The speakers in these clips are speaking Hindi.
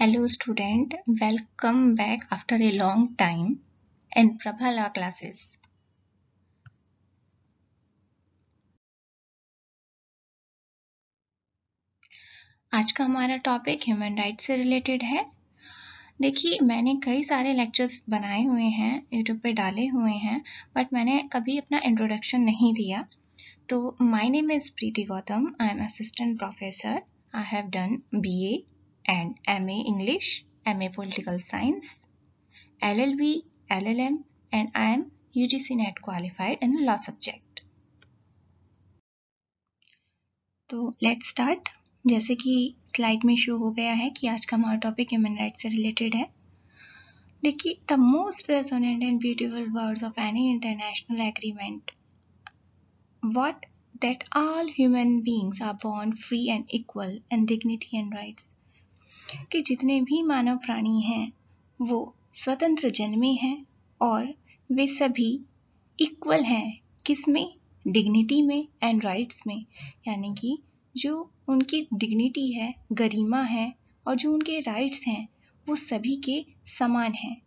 hello student welcome back after a long time and Prabha classes आज का हमारा टॉपिक ह्यूमन राइट से रिलेटेड है देखिए मैंने कई सारे लेक्चर्स बनाए हुए हैं यूट्यूब पे डाले हुए हैं बट मैंने कभी अपना इंट्रोडक्शन नहीं दिया तो my name is Preeti Gautam I am assistant professor I have done BA and M M A English and MA English, MA L Science, LLB, LLM, and I am UGC NET qualified qualified the law subject तो लेट स्टार्ट जैसे कि स्लाइड में शो हो गया है कि आज का हमारा टॉपिक ह्यूमन राइट से रिलेटेड है देखिए the most pregnant and beautiful words of any international agreement what that all human beings are born free and equal and dignity and rights कि जितने भी मानव प्राणी हैं वो स्वतंत्र जन्मे हैं और वे सभी इक्वल हैं किस में डिग्निटी में एंड राइट्स में यानी कि जो उनकी डिग्निटी है गरिमा है और जो उनके राइट्स हैं वो सभी के समान हैं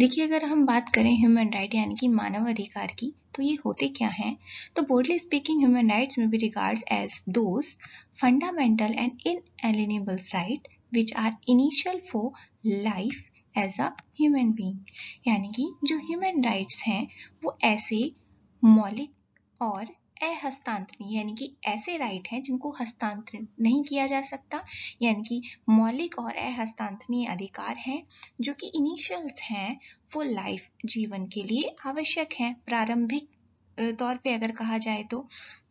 देखिए अगर हम बात करें ह्यूमन राइट यानी कि मानव अधिकार की तो ये होते क्या हैं तो बोर्डली स्पीकिंग ह्यूमन राइट्स में be regards as those fundamental and inalienables right which are initial for life as a human being यानी कि जो ह्यूमन राइट्स हैं वो ऐसे मौलिक और अहस्तांतरण यानी कि ऐसे राइट हैं जिनको हस्तांतरण नहीं किया जा सकता यानी कि मौलिक और अहस्तांतरणीय अधिकार हैं जो कि इनिशियल्स हैं फुल लाइफ जीवन के लिए आवश्यक हैं प्रारंभिक तौर पे अगर कहा जाए तो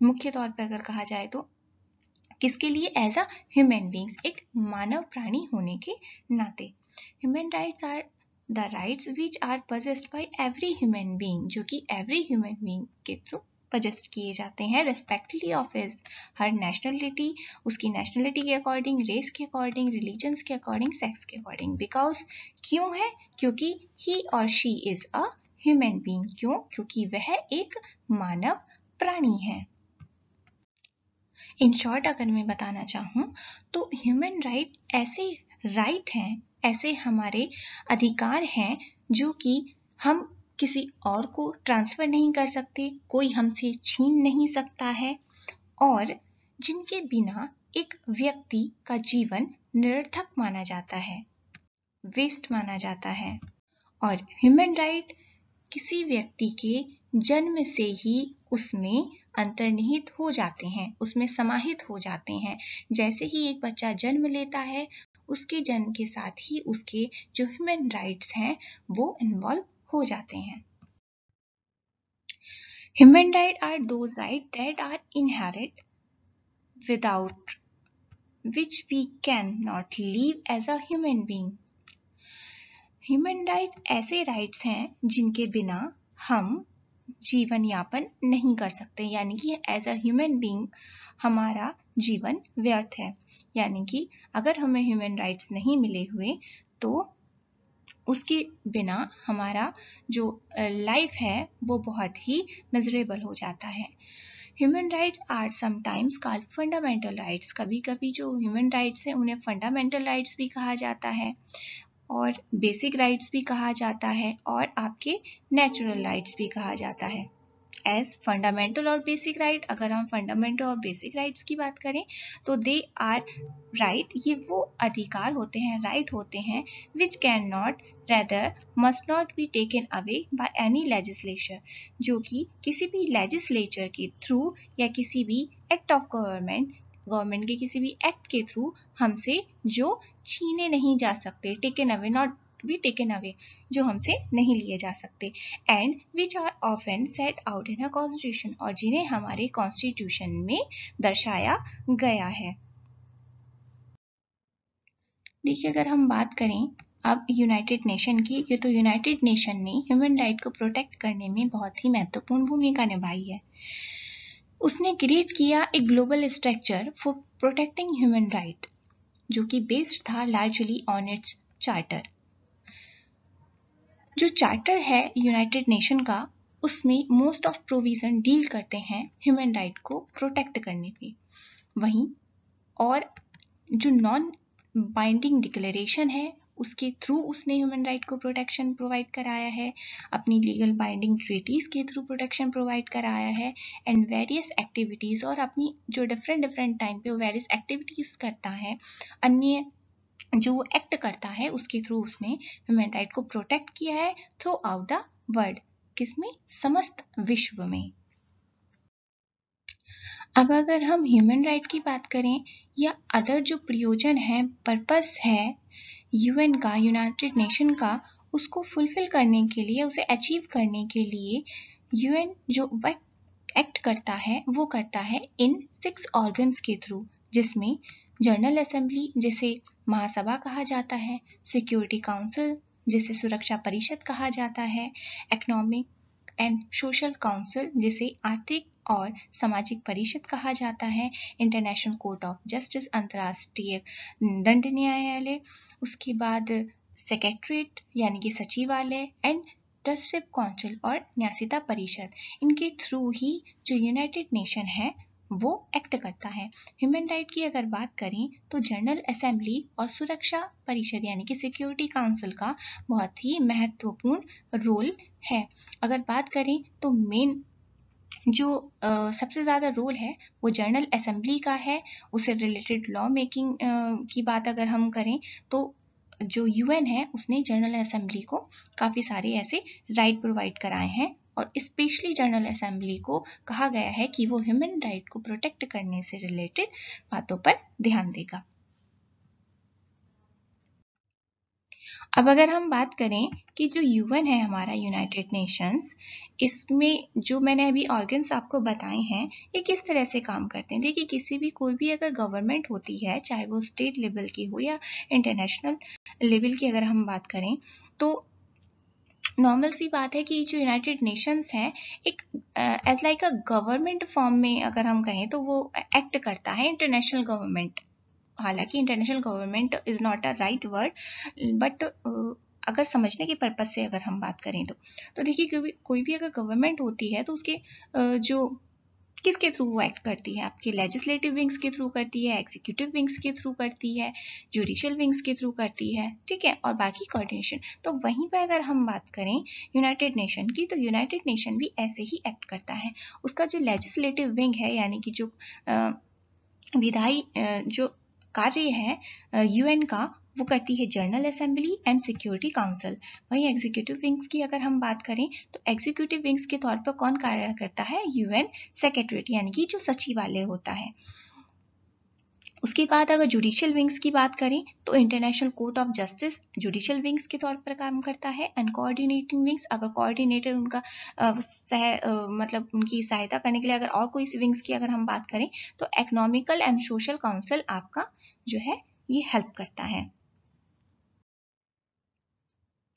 मुख्य तौर पे अगर कहा जाए तो किसके लिए एज अ ह्यूमन बींग्स एक मानव प्राणी होने के नाते human rights are the rights which are possessed by every human being जो कि एवरी ह्यूमन बींग के थ्रू सजेस्ट किए जाते हैं रेस्पेक्टली ऑफ इज हर नेशनलिटी उसकी नेशनलिटी के अकॉर्डिंग रेस के अकॉर्डिंग रिलीजन्स के अकॉर्डिंग सेक्स के अकॉर्डिंग बिकॉज क्यों है क्योंकि ही और she is a human being क्यों क्योंकि वह एक मानव प्राणी है इन शॉर्ट अगर मैं बताना चाहूँ तो ह्यूमन राइट right ऐसे राइट right हैं ऐसे हमारे अधिकार हैं जो कि हम किसी और को ट्रांसफर नहीं कर सकते कोई हमसे छीन नहीं सकता है और जिनके बिना एक व्यक्ति का जीवन निरर्थक माना जाता है वेस्ट माना जाता है और ह्यूमन राइट किसी व्यक्ति के जन्म से ही उसमें अंतर्निहित हो जाते हैं उसमें समाहित हो जाते हैं जैसे ही एक बच्चा जन्म लेता है उसके जन्म के साथ ही उसके जो ह्यूमन राइट्स हैं वो इन्वॉल्व हो जाते हैं human right are those right that are inherit without which we can not live as a human being human right ऐसे राइट्स हैं जिनके बिना हम जीवन यापन नहीं कर सकते यानी कि एज अ ह्यूमन बींग हमारा जीवन व्यर्थ है यानी कि अगर हमें ह्यूमन राइट नहीं मिले हुए तो उसके बिना हमारा जो लाइफ है वो बहुत ही मिजरेबल हो जाता है human rights are sometimes call fundamental rights कभी कभी जो ह्यूमन राइट्स हैं उन्हें फंडामेंटल राइट्स भी कहा जाता है और बेसिक राइट्स भी कहा जाता है और आपके नेचुरल राइट्स भी कहा जाता है एज फंडामेंटल और बेसिक राइट अगर हम फंडामेंटल और बेसिक राइट्स की बात करें तो दे आर राइट ये वो अधिकार होते हैं राइट right होते हैं which can not rather must not be taken away by any legislature जो कि किसी भी लेजिस्लेचर के थ्रू या किसी भी एक्ट ऑफ गवर्नमेंट गवर्नमेंट के किसी भी एक्ट के थ्रू हमसे जो छीने नहीं जा सकते taken away not to be taken away जो हमसे नहीं लिए जा सकते and which are often set out in a constitution और जिन्हें हमारे कॉन्स्टिट्यूशन में दर्शाया गया है देखिए अगर हम बात करें अब यूनाइटेड नेशन की ये तो यूनाइटेड नेशन ने ह्यूमन राइट को प्रोटेक्ट करने में बहुत ही महत्वपूर्ण भूमिका निभाई है उसने क्रिएट किया एक global structure for protecting human right जो कि बेस्ड था लार्जली ऑन इट्स चार्टर जो चार्टर है यूनाइटेड नेशन का उसमें मोस्ट ऑफ प्रोविज़न डील करते हैं ह्यूमन राइट को प्रोटेक्ट करने के वहीं और जो नॉन बाइंडिंग डिक्लेरेशन है उसके थ्रू उसने ह्यूमन राइट को प्रोटेक्शन प्रोवाइड कराया है अपनी लीगल बाइंडिंग ट्रीटीज़ के थ्रू प्रोटेक्शन प्रोवाइड कराया है एंड वेरियस एक्टिविटीज़ और अपनी जो डिफरेंट डिफरेंट टाइम पे वो वेरियस एक्टिविटीज़ करता है अन्य जो एक्ट करता है उसके थ्रू उसने ह्यूमन राइट को प्रोटेक्ट किया है थ्रू आउट द वर्ल्ड किसमें समस्त विश्व में अब अगर हम ह्यूमन राइट की बात करें या अदर जो प्रयोजन है पर्पस है यूएन का यूनाइटेड नेशन का उसको फुलफिल करने के लिए उसे अचीव करने के लिए यूएन जो एक्ट करता है वो करता है इन सिक्स ऑर्गन्स के थ्रू जिसमें जनरल असेंबली जैसे महासभा कहा जाता है सिक्योरिटी काउंसिल जिसे सुरक्षा परिषद कहा जाता है इकोनॉमिक एंड सोशल काउंसिल जिसे आर्थिक और सामाजिक परिषद कहा जाता है इंटरनेशनल कोर्ट ऑफ जस्टिस अंतर्राष्ट्रीय दंड न्यायालय उसके बाद सेक्रेटरीट यानी कि सचिवालय एंड ट्रस्टिप काउंसिल और न्यासिता परिषद इनके थ्रू ही जो यूनाइटेड नेशन है वो एक्ट करता है ह्यूमन राइट की अगर बात करें तो जनरल असेंबली और सुरक्षा परिषद यानी कि सिक्योरिटी काउंसिल का बहुत ही महत्वपूर्ण रोल है अगर बात करें तो मेन जो आ, सबसे ज़्यादा रोल है वो जनरल असेंबली का है उससे रिलेटेड लॉ मेकिंग की बात अगर हम करें तो जो यूएन है उसने जनरल असेंबली को काफ़ी सारे ऐसे राइट प्रोवाइड कराए हैं और स्पेशली जनरल असेंबली को कहा गया है कि वो ह्यूमन राइट को प्रोटेक्ट करने से रिलेटेड बातों पर ध्यान देगा अब अगर हम बात करें कि जो यूएन है हमारा यूनाइटेड नेशंस इसमें जो मैंने अभी ऑर्गन्स आपको बताए हैं ये किस तरह से काम करते हैं देखिए किसी भी कोई भी अगर गवर्नमेंट होती है चाहे वो स्टेट लेवल की हो या इंटरनेशनल लेवल की अगर हम बात करें तो नॉर्मल सी बात है कि जो यूनाइटेड नेशंस हैं एक as like a government form में अगर हम कहें तो वो एक्ट करता है इंटरनेशनल गवर्नमेंट हालांकि international government is not a right word but अगर समझने के पर्पज़ से अगर हम बात करें तो तो देखिए कोई भी अगर गवर्नमेंट होती है तो उसके जो किसके थ्रू वो एक्ट करती है आपके लेजिस्लेटिव विंग्स के थ्रू करती है एग्जीक्यूटिव विंग्स के थ्रू करती है जुडिशियल विंग्स के थ्रू करती है ठीक है और बाकी कोऑर्डिनेशन तो वहीं पर अगर हम बात करें यूनाइटेड नेशन की तो यूनाइटेड नेशन भी ऐसे ही एक्ट करता है उसका जो लेजिस्लेटिव विंग है यानी कि जो विधायी जो कार्य है यूएन का वो करती है general assembly and security council वहीं एग्जीक्यूटिव विंग्स की अगर हम बात करें तो एग्जीक्यूटिव विंग्स के तौर पर कौन कार्य करता है यूएन सेक्रेटरीट यानी कि जो सचिवालय होता है उसके बाद अगर जुडिशियल विंग्स की बात करें तो international court of justice judicial wings के तौर पर काम करता है एंड कोऑर्डिनेटिंग विंग्स अगर कोऑर्डिनेटर उनका आ, सह आ, मतलब उनकी सहायता करने के लिए अगर और कोई विंग्स की अगर हम बात करें तो इकोनॉमिकल एंड सोशल काउंसिल आपका जो है ये हेल्प करता है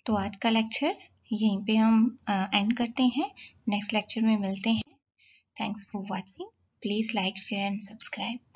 तो आज का लेक्चर यहीं पे हम एंड करते हैं नेक्स्ट लेक्चर में मिलते हैं thanks for watching please like share and subscribe